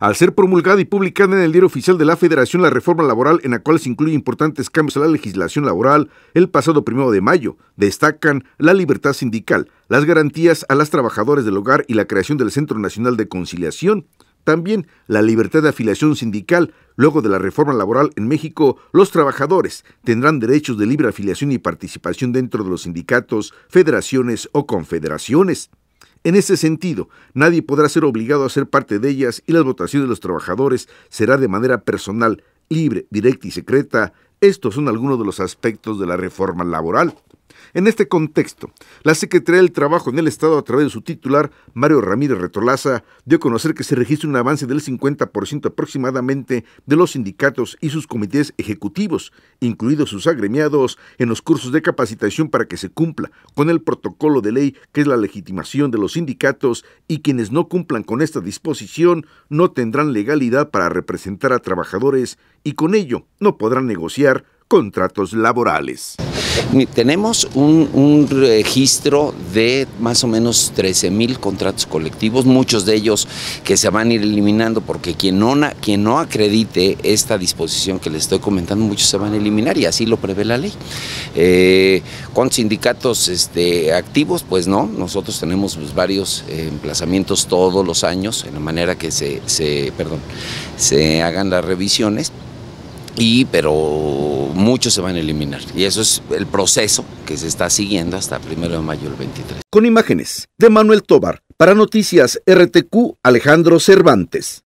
Al ser promulgada y publicada en el diario oficial de la Federación la reforma laboral en la cual se incluyen importantes cambios a la legislación laboral, el pasado primero de mayo destacan la libertad sindical, las garantías a las trabajadoras del hogar y la creación del Centro Nacional de Conciliación. También la libertad de afiliación sindical. Luego de la reforma laboral en México, los trabajadores tendrán derechos de libre afiliación y participación dentro de los sindicatos, federaciones o confederaciones. En ese sentido, nadie podrá ser obligado a ser parte de ellas y la votación de los trabajadores será de manera personal, libre, directa y secreta. Estos son algunos de los aspectos de la reforma laboral. En este contexto, la Secretaría del Trabajo en el Estado, a través de su titular, Mario Ramírez Retolaza, dio a conocer que se registra un avance del 50% aproximadamente de los sindicatos y sus comités ejecutivos, incluidos sus agremiados, en los cursos de capacitación para que se cumpla con el protocolo de ley que es la legitimación de los sindicatos y quienes no cumplan con esta disposición no tendrán legalidad para representar a trabajadores y con ello no podrán negociar contratos laborales. Tenemos un, registro de más o menos 13 mil contratos colectivos, muchos de ellos que se van a ir eliminando porque quien no, quien no acredite esta disposición que les estoy comentando, muchos se van a eliminar y así lo prevé la ley. Eh, ¿Con sindicatos este, activos? Pues no, nosotros tenemos pues, varios eh, emplazamientos todos los años en la manera que se, perdón, se hagan las revisiones y pero muchos se van a eliminar. Y eso es el proceso que se está siguiendo hasta primero de mayo del 23. Con imágenes de Manuel Tobar, para Noticias RTQ, Alejandro Cervantes.